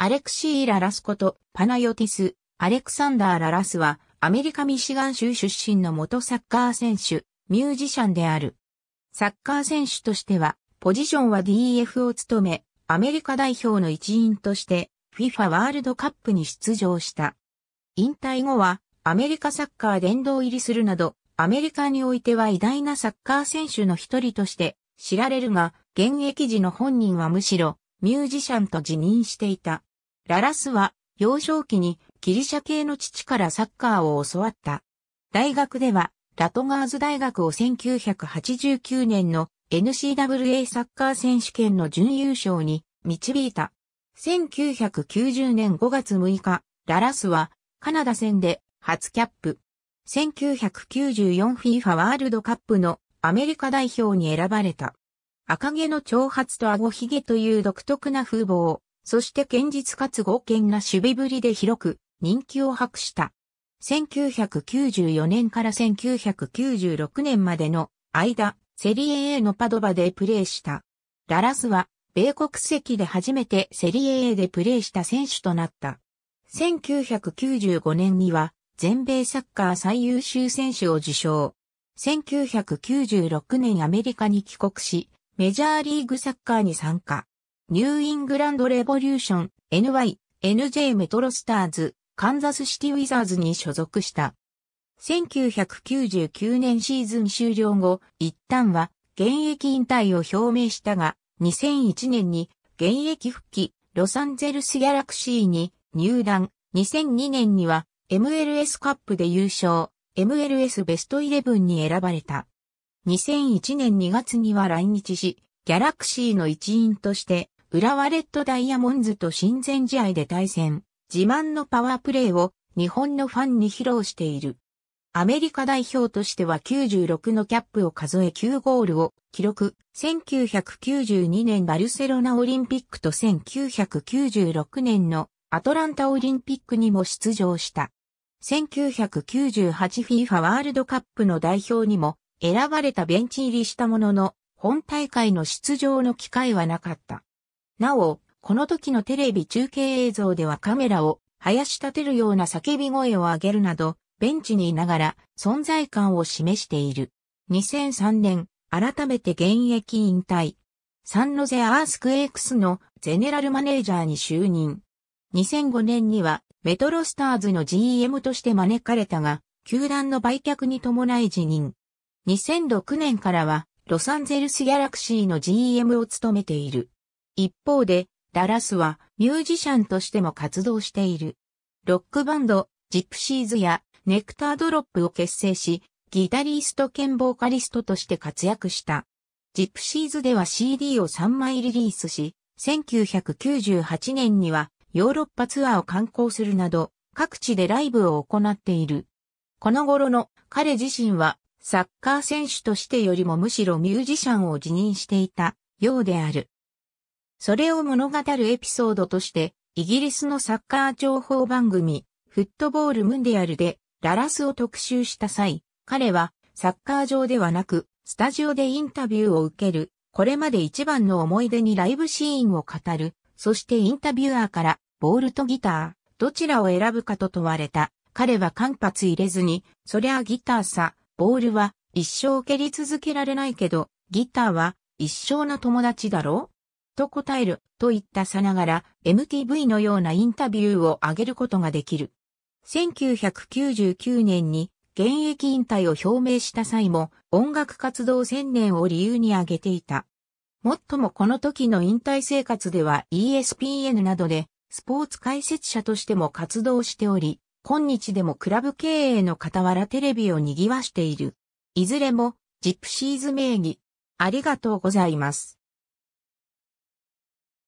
アレクシー・ララスこと、パナヨティス、アレクサンダー・ララスは、アメリカ・ミシガン州出身の元サッカー選手、ミュージシャンである。サッカー選手としては、ポジションは DF を務め、アメリカ代表の一員として、FIFA ワールドカップに出場した。引退後は、アメリカサッカー殿堂入りするなど、アメリカにおいては偉大なサッカー選手の一人として知られるが、現役時の本人はむしろミュージシャンと自認していた。ララスは幼少期にギリシャ系の父からサッカーを教わった。大学ではラトガーズ大学を1989年の n c w a サッカー選手権の準優勝に導いた。1990年5月6日、ララスはカナダ戦で初キャップ。1994FIFA ワールドカップのアメリカ代表に選ばれた。赤毛の長髪と顎ひげという独特な風貌。そして堅実かつ豪健な守備ぶりで広く人気を博した。1994年から1996年までの間、セリエ A のパドバでプレーした。ララスは、米国籍で初めてセリエ A でプレーした選手となった。1995年には、全米サッカー最優秀選手を受賞。1996年アメリカに帰国し、メジャーリーグサッカーに参加。ニューイングランドレボリューション、NY、NJ メトロスターズ、カンザスシティウィザーズに所属した。1999年シーズン終了後、一旦は現役引退を表明したが、2001年に現役復帰、ロサンゼルスギャラクシーに入団、2002年には MLS カップで優勝、MLS ベストイレブンに選ばれた。2001年2月には来日し、ギャラクシーの一員として浦和レッドダイヤモンズと親善試合で対戦、自慢のパワープレーを日本のファンに披露している。アメリカ代表としては96のキャップを数え9ゴールを記録。1992年バルセロナオリンピックと1996年のアトランタオリンピックにも出場した。1998FIFA ワールドカップの代表にも選ばれたベンチ入りしたものの、本大会の出場の機会はなかった。なお、この時のテレビ中継映像ではカメラを生やし立てるような叫び声を上げるなど、ベンチにいながら存在感を示している。2003年、改めて現役引退。サンロゼアースクエイクスのゼネラルマネージャーに就任。2005年にはメトロスターズの GM として招かれたが、球団の売却に伴い辞任。2006年からはロサンゼルスギャラクシーの GM を務めている。一方で、ダラスはミュージシャンとしても活動している。ロックバンド、ジプシーズやネクタードロップを結成し、ギタリスト兼ボーカリストとして活躍した。ジプシーズでは CD を3枚リリースし、1998年にはヨーロッパツアーを観光するなど、各地でライブを行っている。この頃の彼自身はサッカー選手としてよりもむしろミュージシャンを辞任していたようである。それを物語るエピソードとして、イギリスのサッカー情報番組、フットボールムンディアルで、ララスを特集した際、彼は、サッカー場ではなく、スタジオでインタビューを受ける、これまで一番の思い出にライブシーンを語る、そしてインタビュアーから、ボールとギター、どちらを選ぶかと問われた。彼は間髪入れずに、そりゃギターさ、ボールは一生蹴り続けられないけど、ギターは一生の友達だろと答えるといったさながら MTV のようなインタビューを上げることができる。1999年に現役引退を表明した際も音楽活動専念を理由に挙げていた。もっともこの時の引退生活では ESPN などでスポーツ解説者としても活動しており、今日でもクラブ経営の傍らテレビを賑わしている。いずれもジプシーズ名義。ありがとうございます。